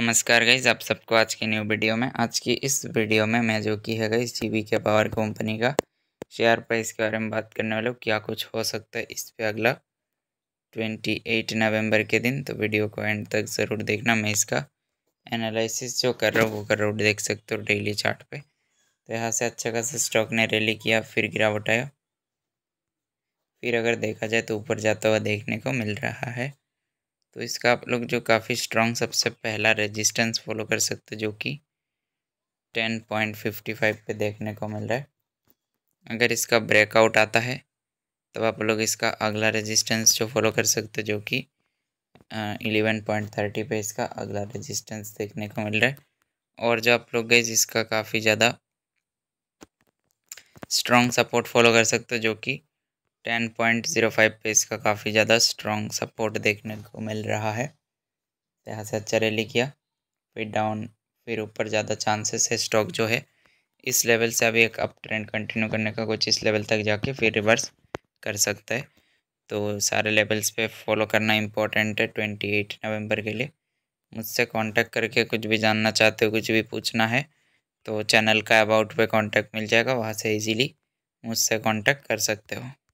नमस्कार गाइज आप सबको आज के न्यू वीडियो में आज की इस वीडियो में मैं जो की है guys G K power company का शेयर प्राइस के बारे में बात करने वाले क्या कुछ हो सकता है इस पर अगला 28 नवंबर के दिन तो वीडियो को एंड तक ज़रूर देखना मैं इसका एनालिसिस जो कर रहा हूँ वो कर रहा हूँ देख सकते हो डेली चार्ट पे तो यहाँ से अच्छा खासा स्टॉक ने रैली किया फिर गिरावट आया फिर अगर देखा जाए तो ऊपर जाता हुआ देखने को मिल रहा है तो इसका आप लोग जो काफ़ी स्ट्रांग सबसे पहला रेजिस्टेंस फॉलो कर सकते जो कि टेन पॉइंट फिफ्टी फाइव पे देखने को मिल रहा है अगर इसका ब्रेकआउट आता है तब आप लोग इसका अगला रेजिस्टेंस जो फॉलो कर सकते जो कि इलेवन पॉइंट थर्टी पे इसका अगला रेजिस्टेंस देखने को मिल रहा है और जो आप लोग गए इसका काफ़ी ज़्यादा स्ट्रॉन्ग सपोर्ट फॉलो कर सकते हो जो कि टेन पॉइंट ज़ीरो फाइव पे इसका काफ़ी ज़्यादा स्ट्रॉन्ग सपोर्ट देखने को मिल रहा है यहाँ से अच्छा रैली किया फिर डाउन फिर ऊपर ज़्यादा चांसेस है स्टॉक जो है इस लेवल से अभी एक अप ट्रेंड कंटिन्यू करने का कुछ इस लेवल तक जाके फिर रिवर्स कर सकता है तो सारे लेवल्स पे फॉलो करना इम्पोर्टेंट है ट्वेंटी एट नवम्बर के लिए मुझसे कांटेक्ट करके कुछ भी जानना चाहते हो कुछ भी पूछना है तो चैनल का अबाउट पे कांटेक्ट मिल जाएगा वहाँ से इजीली मुझसे कांटेक्ट कर सकते हो